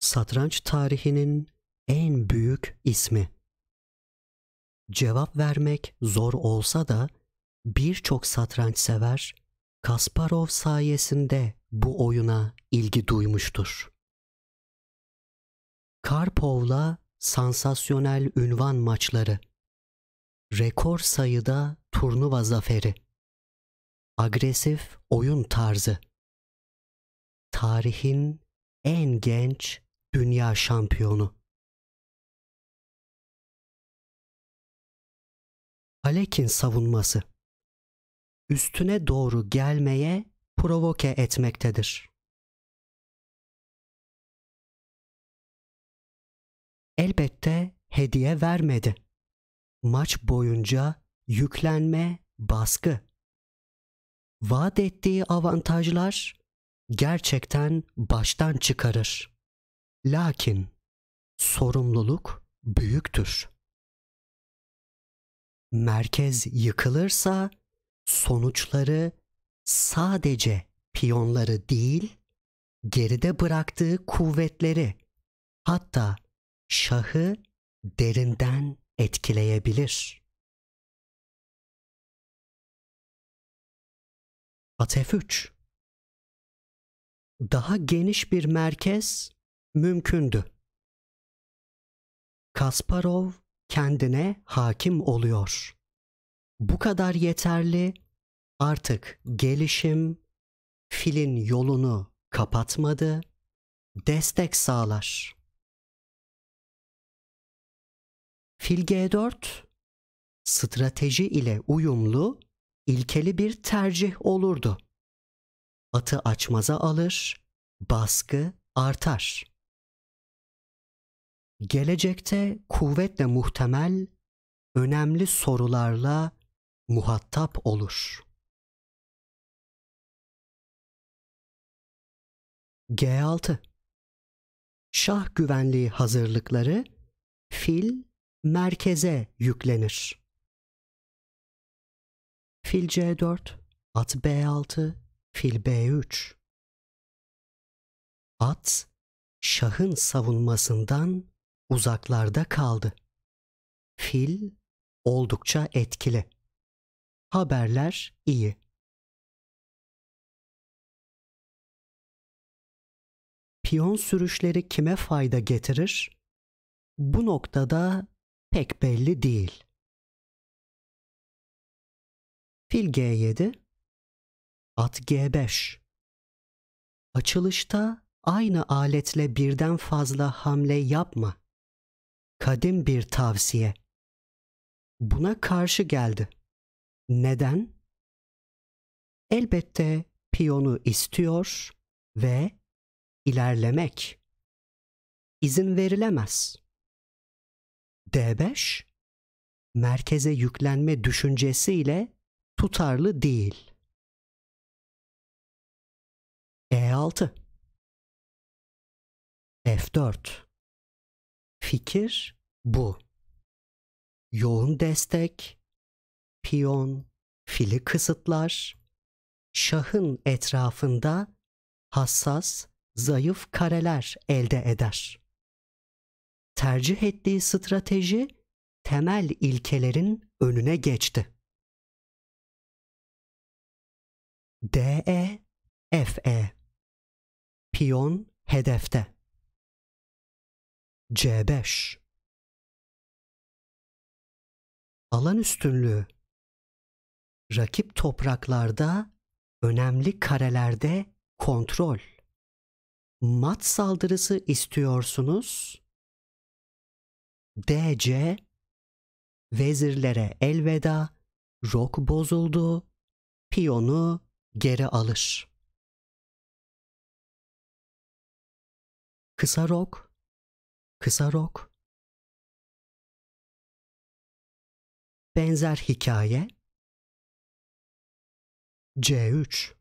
satranç tarihinin en büyük ismi. Cevap vermek zor olsa da birçok satranç sever Kasparov sayesinde bu oyuna ilgi duymuştur. Karpov'la sansasyonel ünvan maçları, rekor sayıda turnuva zaferi, agresif oyun tarzı, tarihin en genç dünya şampiyonu. Alek'in savunması üstüne doğru gelmeye provoke etmektedir. Elbette hediye vermedi. Maç boyunca yüklenme, baskı. Vaat ettiği avantajlar gerçekten baştan çıkarır. Lakin sorumluluk büyüktür. Merkez yıkılırsa sonuçları sadece piyonları değil, geride bıraktığı kuvvetleri hatta şahı derinden etkileyebilir. Atef 3 Daha geniş bir merkez mümkündü. Kasparov kendine hakim oluyor. Bu kadar yeterli. Artık gelişim filin yolunu kapatmadı, destek sağlar. Fil G4 strateji ile uyumlu, ilkeli bir tercih olurdu. Atı açmaza alır, baskı artar gelecekte kuvvetle muhtemel önemli sorularla muhatap olur. G6 Şah güvenliği hazırlıkları fil merkeze yüklenir. Fil C4, at B6, fil B3. At şahın savunmasından uzaklarda kaldı. Fil oldukça etkili. Haberler iyi. Piyon sürüşleri kime fayda getirir? Bu noktada pek belli değil. Fil G7, at G5. Açılışta aynı aletle birden fazla hamle yapma kadim bir tavsiye. Buna karşı geldi. Neden? Elbette piyonu istiyor ve ilerlemek. izin verilemez. D5 merkeze yüklenme düşüncesiyle tutarlı değil. E6 F4 Fikir bu. Yoğun destek, piyon, fili kısıtlar, şahın etrafında hassas, zayıf kareler elde eder. Tercih ettiği strateji temel ilkelerin önüne geçti. DE FE Piyon hedefte C5 Alan üstünlüğü Rakip topraklarda önemli karelerde kontrol. Mat saldırısı istiyorsunuz. DC vezirlere elveda, rok bozuldu, piyonu geri alır. Kısa rok Kısa rok. Benzer hikaye. C3.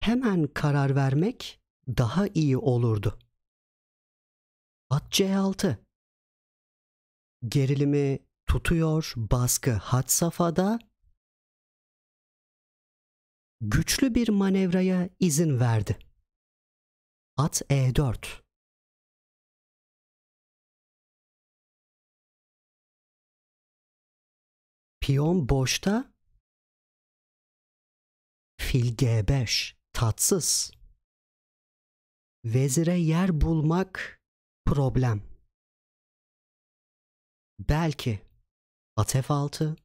Hemen karar vermek daha iyi olurdu. At C6. Gerilimi tutuyor, baskı had safhada. Güçlü bir manevraya izin verdi. At E4. Piyon boşta. Fil G5 tatsız. Vezire yer bulmak problem. Belki at F6.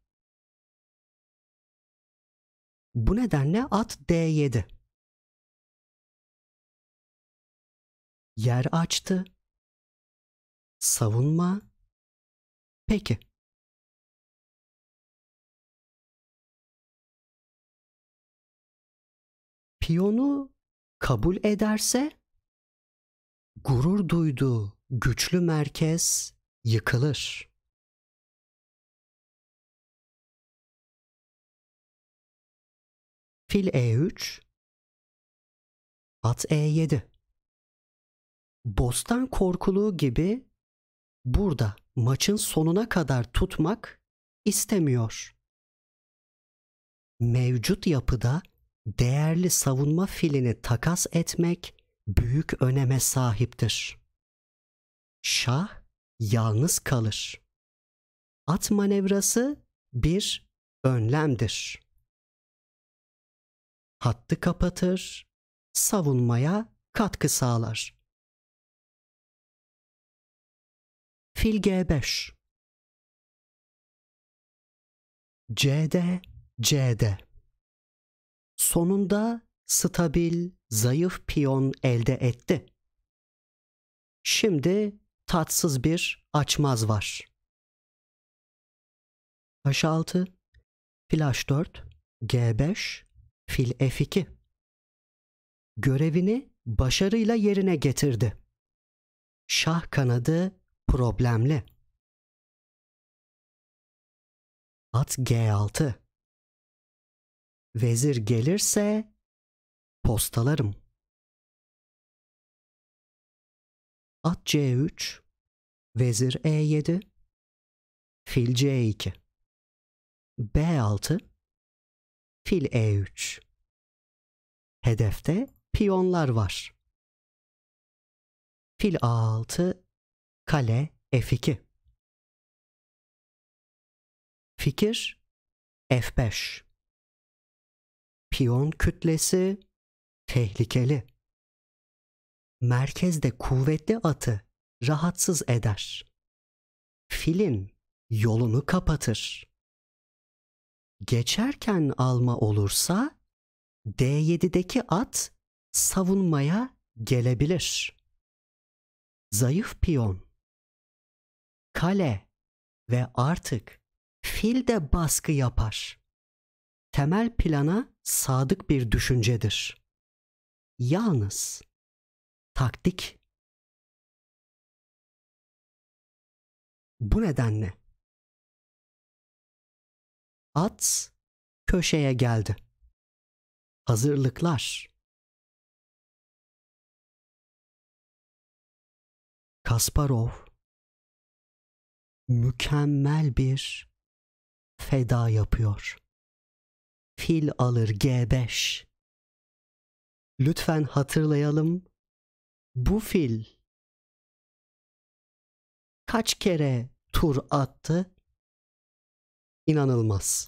Bu nedenle at D7. Yer açtı. Savunma. Peki. piyonu kabul ederse gurur duyduğu güçlü merkez yıkılır. Fil E3 At E7 Bostan korkuluğu gibi burada maçın sonuna kadar tutmak istemiyor. Mevcut yapıda değerli savunma filini takas etmek büyük öneme sahiptir. Şah yalnız kalır. At manevrası bir önlemdir. Hattı kapatır, savunmaya katkı sağlar. Fil G5 C'de C'de sonunda stabil, zayıf piyon elde etti. Şimdi tatsız bir açmaz var. Paş 6, flash 4, G5, fil F2. Görevini başarıyla yerine getirdi. Şah kanadı problemli. At G6 Vezir gelirse postalarım. At C3, vezir E7, fil C2. B6, fil E3. Hedefte piyonlar var. Fil A6, kale F2. Fikir F5 piyon kütlesi tehlikeli. Merkezde kuvvetli atı rahatsız eder. Filin yolunu kapatır. Geçerken alma olursa D7'deki at savunmaya gelebilir. Zayıf piyon, kale ve artık fil de baskı yapar. Temel plana sadık bir düşüncedir. Yalnız taktik bu nedenle at köşeye geldi. Hazırlıklar Kasparov mükemmel bir feda yapıyor fil alır G5. Lütfen hatırlayalım. Bu fil kaç kere tur attı? İnanılmaz.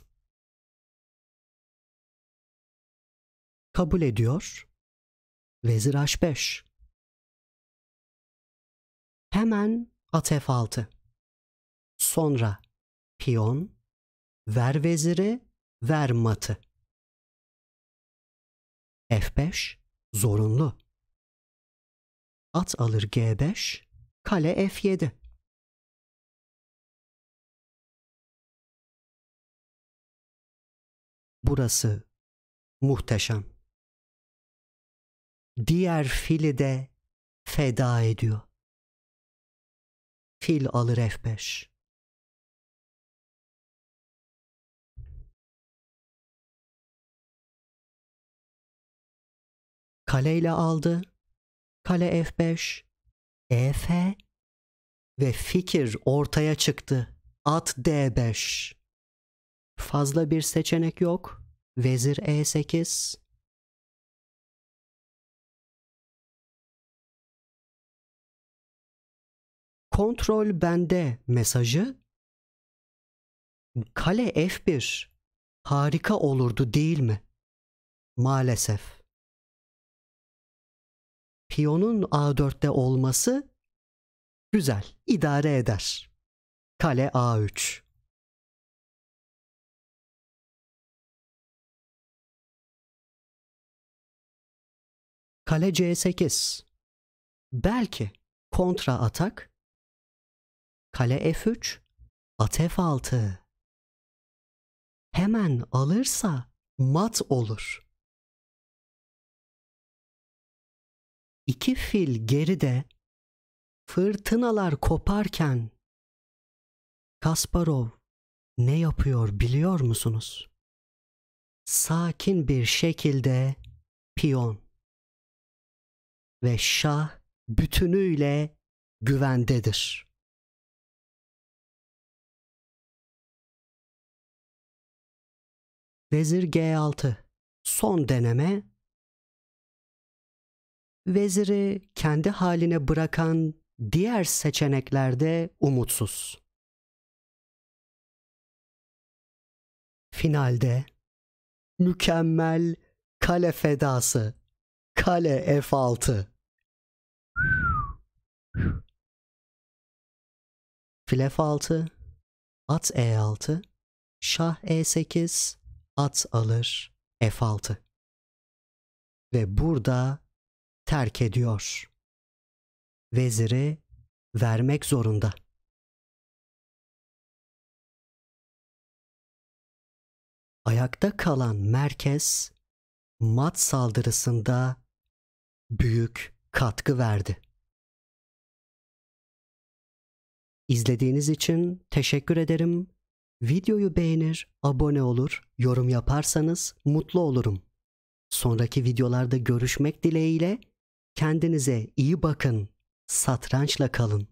Kabul ediyor. Vezir H5. Hemen at F6. Sonra piyon, ver veziri Wehrmacht'ı. F5 zorunlu. At alır G5, kale F7. Burası muhteşem. Diğer fili de feda ediyor. Fil alır F5. Kale ile aldı. Kale F5, EF ve fikir ortaya çıktı. At D5. Fazla bir seçenek yok. Vezir E8. Kontrol bende mesajı kale F1 harika olurdu değil mi? Maalesef piyonun A4'te olması güzel, idare eder. Kale A3. Kale C8. Belki kontra atak. Kale F3. At F6. Hemen alırsa mat olur. iki fil geride fırtınalar koparken Kasparov ne yapıyor biliyor musunuz? Sakin bir şekilde piyon ve şah bütünüyle güvendedir. Vezir G6 Son deneme Veziri kendi haline bırakan diğer seçeneklerde umutsuz. Finalde mükemmel kale fedası. Kale F6. Fil F6, at E6, şah E8, at alır F6. Ve burada terk ediyor. Veziri vermek zorunda. Ayakta kalan merkez mat saldırısında büyük katkı verdi. İzlediğiniz için teşekkür ederim. Videoyu beğenir, abone olur, yorum yaparsanız mutlu olurum. Sonraki videolarda görüşmek dileğiyle Kendinize iyi bakın, satrançla kalın.